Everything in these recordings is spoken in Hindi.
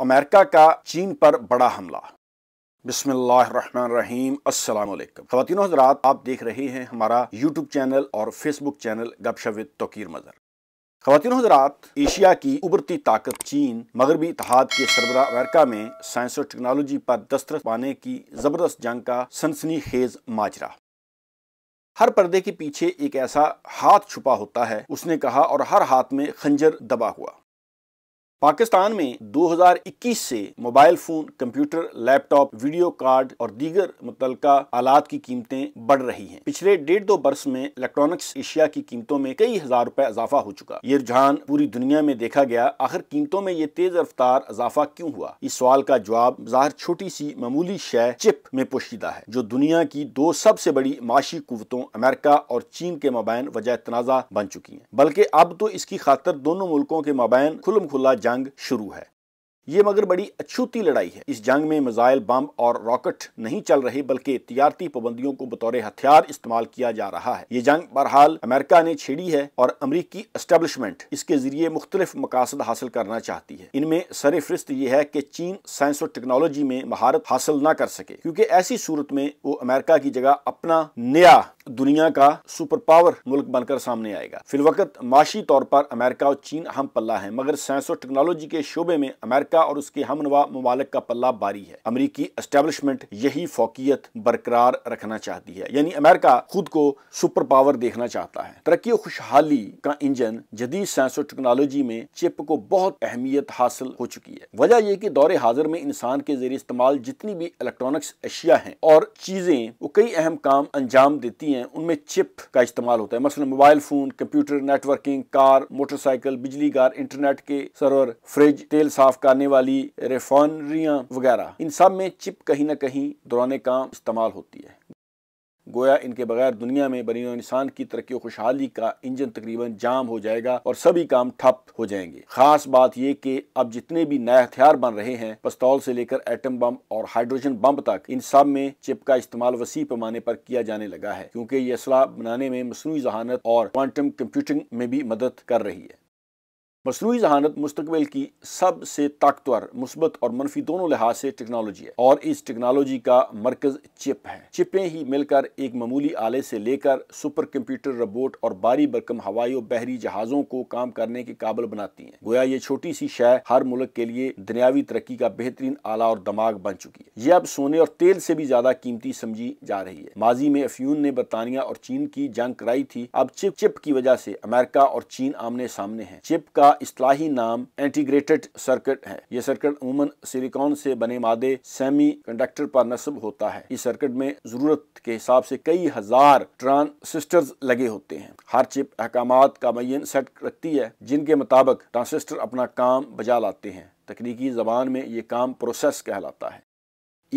अमेरिका का चीन पर बड़ा हमला बिसमीम अल्लाम खातिन हजरात आप देख रहे हैं हमारा यूट्यूब चैनल और फेसबुक चैनल गपशव तोकीर मज़र खातिन हजरात एशिया की उभरती ताकत चीन मगरबी इतिहाद के सरबरा अमेरिका में साइंस और टेक्नोलॉजी पर दस्तरस पाने की ज़बरदस्त जंग का सनसनी खेज माजरा हर पर्दे के पीछे एक ऐसा हाथ छुपा होता है उसने कहा और हर हाथ में खंजर दबा हुआ पाकिस्तान में 2021 से mobile phone computer laptop video card और दीगर मुतल आलात की कीमतें बढ़ रही हैं पिछले डेढ़ दो बरस में इलेक्ट्रॉनिक्स एशिया की कीमतों में कई हजार रुपए इजाफा हो चुका ये रुझान पूरी दुनिया में देखा गया आखिर कीमतों में ये तेज रफ्तार इजाफा क्यों हुआ इस सवाल का जवाब जाहिर छोटी सी मामूली शह चिप में पोशीदा है जो दुनिया की दो सबसे बड़ी माशी कुतों अमेरिका और चीन के मबैन वजह तनाजा बन चुकी है बल्कि अब तो इसकी खातर दोनों मुल्कों के मबैन खुलम खुला जंग शुरू है ये मगर बड़ी अछूती लड़ाई है इस जंग में मिज़ाइल बम और रॉकेट नहीं चल रहे बल्कि तजारती पाबंदियों को बतौर हथियार इस्तेमाल किया जा रहा है ये जंग बहरहाल अमेरिका ने छेड़ी है और अमरीकी एस्टेब्लिशमेंट इसके जरिए मुख्तलिफ मकासद हासिल करना चाहती है इनमें सर फहरिस्त यह है कि चीन साइंस और टेक्नोलॉजी में महारत हासिल न कर सके क्योंकि ऐसी सूरत में वो अमेरिका की जगह अपना नया दुनिया का सुपर पावर मुल्क बनकर सामने आएगा वक्त माशी तौर पर अमेरिका और चीन अहम पल्ला है मगर साइंस और टेक्नोलॉजी के शोबे में अमेरिका और उसके हमनवा ममालक का पल्ला बारी है अमरीकी एस्टेब्लिशमेंट यही फोकियत बरकरार रखना चाहती है यानी अमेरिका खुद को सुपर पावर देखना चाहता है तरक्की और खुशहाली का इंजन जदीद साइंस और टेक्नोलॉजी में चिप को बहुत अहमियत हासिल हो चुकी है वजह यह की दौरे हाजिर में इंसान के जरिए इस्तेमाल जितनी भी इलेक्ट्रॉनिक्स अशिया है और चीजें वो कई अहम काम अंजाम देती हैं हैं उनमें चिप का इस्तेमाल होता है मसलन mobile phone computer networking car motorcycle बिजली कार इंटरनेट के सर्वर फ्रिज तेल साफ करने वाली रिफाइनरियां वगैरह इन सब में चिप कहीं ना कहीं दौरान काम इस्तेमाल होती है गोया इनके बगैर दुनिया में बनी इंसान की तरक्की खुशहाली का इंजन तकरीबन जाम हो जाएगा और सभी काम ठप हो जाएंगे खास बात यह कि अब जितने भी नए हथियार बन रहे हैं पस्तौल से लेकर एटम बम और हाइड्रोजन बम तक इन सब में चिप का इस्तेमाल वसी पैमाने पर किया जाने लगा है क्योंकि ये असला बनाने में मसनू जहानत और क्वांटम कंप्यूटिंग में भी मदद कर रही है मसनू जहानत मुस्तबिल की सबसे ताकतवर मुस्बत और मनफी दोनों लिहाज से टेक्नोलॉजी है और इस टेक्नोलॉजी का मरकज चिप है चिपें ही मिलकर एक मामूली आले से लेकर सुपर कंप्यूटर रोबोट और बारी बरकम हवाई और बहरी जहाज़ों को काम करने के काबल बनाती हैं गोया ये छोटी सी शय हर मुल्क के लिए दुनियावी तरक्की का बेहतरीन आला और दमाग बन चुकी है यह अब सोने और तेल से भी ज्यादा कीमती समझी जा रही है माजी में अफ्यून ने बरतानिया और चीन की जंग कराई थी अब चिप चिप की वजह से अमेरिका और चीन आमने सामने है चिप का इसका इतलाही नाम इंटीग्रेटेड सर्किट है ये सर्किट अमूमन सिलिकॉन से बने मादे सेमी कंडक्टर पर नस्ब होता है इस सर्किट में जरूरत के हिसाब से कई हजार ट्रांसिस्टर्स लगे होते हैं हर चिप अहकाम का मुन सेट रखती है जिनके मुताबिक ट्रांसिस्टर अपना काम बजा लाते हैं तकनीकी जबान में ये काम प्रोसेस कहलाता है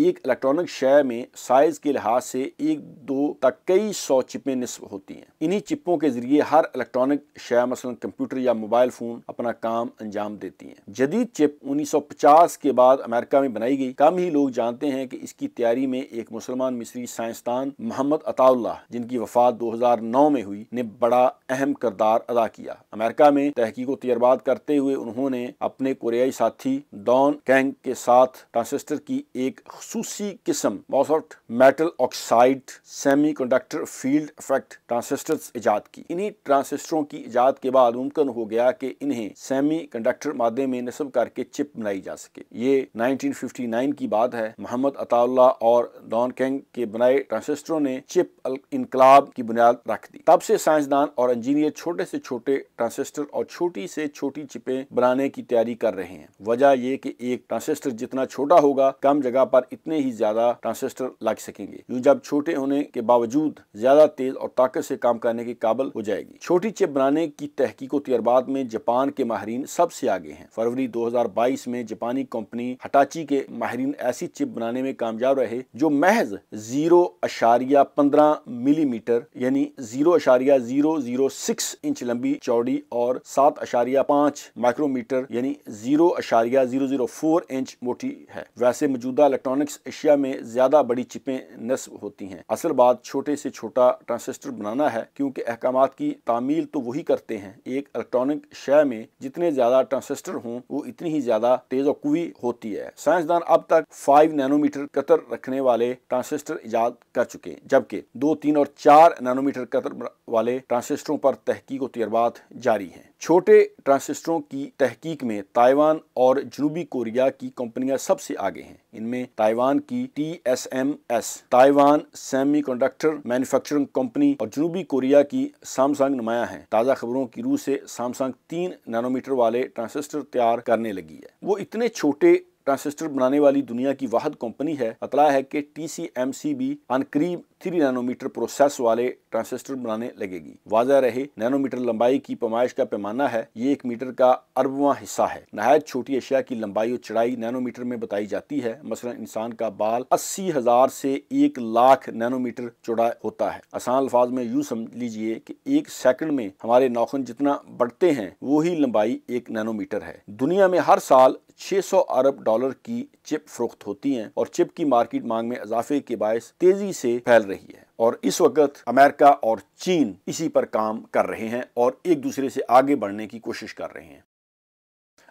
एक इलेक्ट्रॉनिक शय में साइज के लिहाज से एक दो तक कई सौ चिपें निस्ब होती हैं इन्हीं चिपों के जरिए हर इलेक्ट्रॉनिक शय मसलन कंप्यूटर या मोबाइल फोन अपना काम अंजाम देती हैं जदीद चिप 1950 के बाद अमेरिका में बनाई गई कम ही लोग जानते हैं कि इसकी तैयारी में एक मुसलमान मिस्री साइंसदान मोहम्मद अताउल्ला जिनकी वफात दो में हुई ने बड़ा अहम करदार अदा किया अमेरिका में तहकीको तजर्बात करते हुए उन्होंने अपने कोरियाई साथी डॉन कैंग के साथ ट्रांसिस्टर की एक खसूसी किस्म MOSFET metal oxide semiconductor field effect transistors ईजाद की इन्हीं ट्रांसिस्टरों की ईजाद के बाद मुमकिन हो गया कि इन्हें सेमी कंडक्टर मादे में नस्ब करके चिप बनाई जा सके ये 1959 की बात है मोहम्मद अताउल्ला और डॉन कैंग के बनाए ट्रांसिस्टरों ने चिप इनकलाब की बुनियाद रख दी तब से साइंसदान और इंजीनियर छोटे से छोटे ट्रांसिस्टर और छोटी से छोटी चिपें बनाने की तैयारी कर रहे हैं वजह यह कि एक ट्रांसिस्टर जितना छोटा होगा कम जगह पर इतने ही ज्यादा ट्रांसिस्टर लग सकेंगे जब छोटे होने के बावजूद ज्यादा तेज और ताकत से काम करने के काबल हो जाएगी छोटी चिप बनाने की तहकीको तजर्बात में जापान के माहरीन सबसे आगे हैं फरवरी 2022 में जापानी कंपनी हटाची के माहरीन ऐसी चिप बनाने में कामयाब रहे जो महज जीरो अशारिया पंद्रह मिलीमीटर यानी जीरो अशारिया जीरो जीरो सिक्स इंच लंबी चौड़ी और सात अशारिया पाँच माइक्रोमीटर यानी जीरो अशारिया जीरो जीरो फोर इंच मोटी है वैसे मौजूदा इलेक्ट्रॉनिक इलेक्ट्रॉनिक्स एशिया में ज्यादा बड़ी चिपें नस्ब होती हैं असल बात छोटे से छोटा ट्रांसिस्टर बनाना है क्योंकि अहकाम की तामील तो वही करते हैं एक इलेक्ट्रॉनिक शय में जितने ज्यादा ट्रांसिस्टर हों वो इतनी ही ज्यादा तेज और कुवी होती है साइंसदान अब तक फाइव नैनोमीटर कतर रखने वाले ट्रांसिस्टर ईजाद कर चुके जबकि दो तीन और चार नैनोमीटर कतर वाले ट्रांसिस्टरों पर तहकीक व तजर्बात जारी है छोटे ट्रांसिस्टरों की तहकीक में ताइवान और जनूबी कोरिया की कंपनियां सबसे आगे हैं इनमें ताइवान की T S M S Taiwan semiconductor manufacturing company और जनूबी कोरिया की सामसंग नुमाया है ताज़ा खबरों की रूह से सामसंग तीन नैनोमीटर वाले ट्रांसिस्टर तैयार करने लगी है वो इतने छोटे ट्रांसिस्टर बनाने वाली दुनिया की वाहद कंपनी है अतला है कि टी सी एम सी भी अनकरीब थ्री नैनोमीटर प्रोसेस वाले ट्रांसिस्टर बनाने लगेगी वाजह रहे नैनोमीटर लंबाई की पैमाइश का पैमाना है ये एक मीटर का अरबवा हिस्सा है नहायत छोटी अशिया की लंबाई और चढ़ाई नैनोमीटर में बताई जाती है मसला इंसान का बाल अस्सी हजार से एक लाख नैनोमीटर चौड़ा होता है आसान अल्फाज में यू समझ लीजिए कि एक सेकंड में हमारे नाखून जितना बढ़ते हैं ही लंबाई एक नैनोमीटर है दुनिया में हर साल 600 अरब डॉलर की चिप फरोख्त होती हैं और चिप की मार्केट मांग में इजाफे के बायस तेजी से फैल रही है और इस वक्त अमेरिका और चीन इसी पर काम कर रहे हैं और एक दूसरे से आगे बढ़ने की कोशिश कर रहे हैं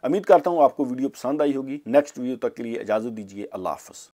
उम्मीद करता हूं आपको वीडियो पसंद आई होगी नेक्स्ट वीडियो तक के लिए इजाज़त दीजिए अल्लाह हाफ